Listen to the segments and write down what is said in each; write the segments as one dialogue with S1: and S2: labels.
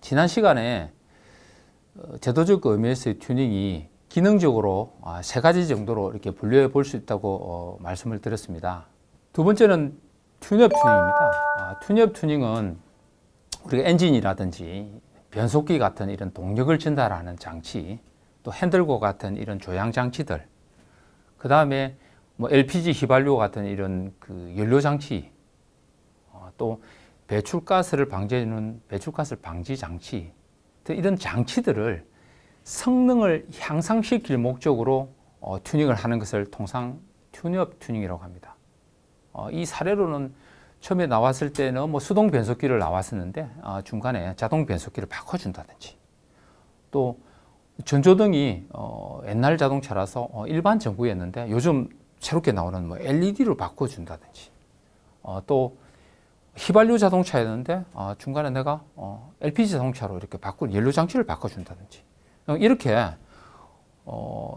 S1: 지난 시간에 어, 제도적 의미에서의 튜닝이 기능적으로 아, 세 가지 정도로 이렇게 분류해 볼 수 있다고 어, 말씀을 드렸습니다. 두 번째는 튜닝업 튜닝입니다. 아, 튜닝업 튜닝은 우리가 엔진이라든지 변속기 같은 이런 동력을 전달하는 장치, 또 핸들과 같은 이런 조향 장치들, 그 다음에 뭐 LPG 휘발유 같은 이런 그 연료 장치, 어, 또 배출가스를 방지해주는 배출가스 방지 장치, 이런 장치들을 성능을 향상시킬 목적으로 어, 튜닝을 하는 것을 통상 튜닝업 튜닝이라고 합니다. 어, 이 사례로는 처음에 나왔을 때는 뭐 수동 변속기를 나왔었는데 어, 중간에 자동 변속기를 바꿔준다든지 또 전조등이 어, 옛날 자동차라서 어, 일반 전구였는데 요즘 새롭게 나오는 뭐 LED로 바꿔준다든지 어, 또 휘발유 자동차였는데 어, 중간에 내가 어, LPG 자동차로 이렇게 바꾼 연료 장치를 바꿔준다든지 어, 이렇게 어,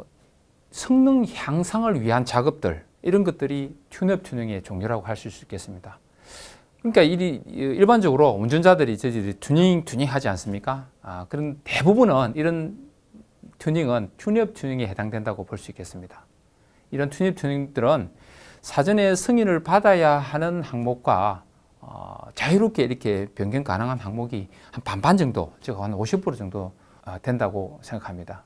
S1: 성능 향상을 위한 작업들 이런 것들이 튜업 튜닝의 종류라고 할 수 있겠습니다. 그러니까 일이 일반적으로 운전자들이 저희들이 튜닝 튜닝 하지 않습니까? 아, 그런 대부분은 이런 튜닝은 튜니업 튜닝에 해당된다고 볼 수 있겠습니다. 이런 튜니 튜닝들은 사전에 승인을 받아야 하는 항목과 어, 자유롭게 이렇게 변경 가능한 항목이 한 반반 정도, 즉 한 50% 정도 어, 된다고 생각합니다.